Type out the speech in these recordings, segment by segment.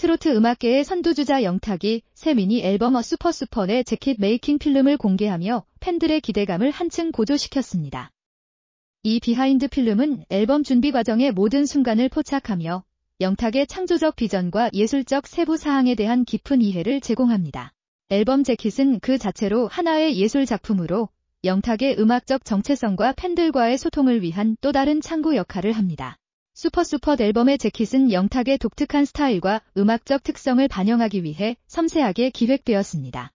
트로트 음악계의 선두주자 영탁이 새 미니 앨범 어 슈퍼슈퍼 의 재킷 메이킹 필름을 공개하며 팬들의 기대감을 한층 고조시켰습니다. 이 비하인드 필름은 앨범 준비 과정의 모든 순간을 포착하며 영탁의 창조적 비전과 예술적 세부 사항에 대한 깊은 이해를 제공합니다. 앨범 재킷은 그 자체로 하나의 예술 작품으로 영탁의 음악적 정체성과 팬들과의 소통을 위한 또 다른 창구 역할을 합니다. 슈퍼슈퍼 앨범의 재킷은 영탁의 독특한 스타일과 음악적 특성을 반영하기 위해 섬세하게 기획되었습니다.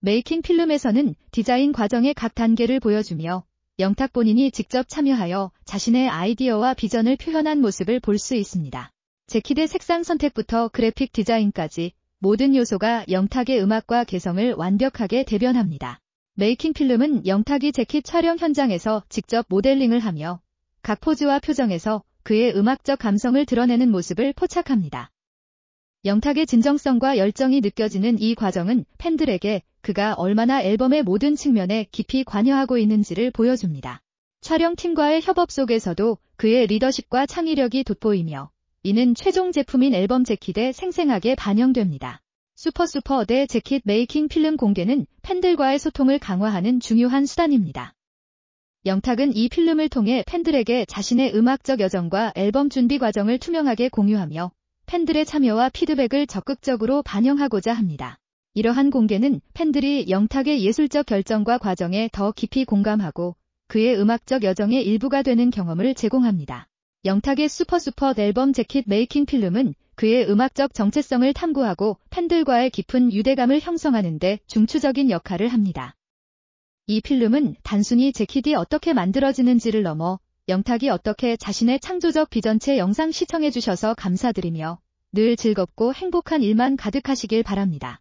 메이킹 필름에서는 디자인 과정의 각 단계를 보여주며 영탁 본인이 직접 참여하여 자신의 아이디어와 비전을 표현한 모습을 볼 수 있습니다. 재킷의 색상 선택부터 그래픽 디자인까지 모든 요소가 영탁의 음악과 개성을 완벽하게 대변합니다. 메이킹 필름은 영탁이 재킷 촬영 현장에서 직접 모델링을 하며 각 포즈와 표정에서 그의 음악적 감성을 드러내는 모습을 포착합니다. 영탁의 진정성과 열정이 느껴지는 이 과정은 팬들에게 그가 얼마나 앨범의 모든 측면에 깊이 관여하고 있는지를 보여줍니다. 촬영팀과의 협업 속에서도 그의 리더십과 창의력이 돋보이며 이는 최종 제품인 앨범 재킷에 생생하게 반영됩니다. 슈퍼슈퍼 대 재킷 메이킹 필름 공개는 팬들과의 소통을 강화하는 중요한 수단입니다. 영탁은 이 필름을 통해 팬들에게 자신의 음악적 여정과 앨범 준비 과정을 투명하게 공유하며 팬들의 참여와 피드백을 적극적으로 반영하고자 합니다. 이러한 공개는 팬들이 영탁의 예술적 결정과 과정에 더 깊이 공감하고 그의 음악적 여정의 일부가 되는 경험을 제공합니다. 영탁의 슈퍼슈퍼 앨범 재킷 메이킹 필름은 그의 음악적 정체성을 탐구하고 팬들과의 깊은 유대감을 형성하는 데 중추적인 역할을 합니다. 이 필름은 단순히 재킷이 어떻게 만들어지는지를 넘어 영탁이 어떻게 자신의 창조적 비전체 영상 시청해주셔서 감사드리며 늘 즐겁고 행복한 일만 가득하시길 바랍니다.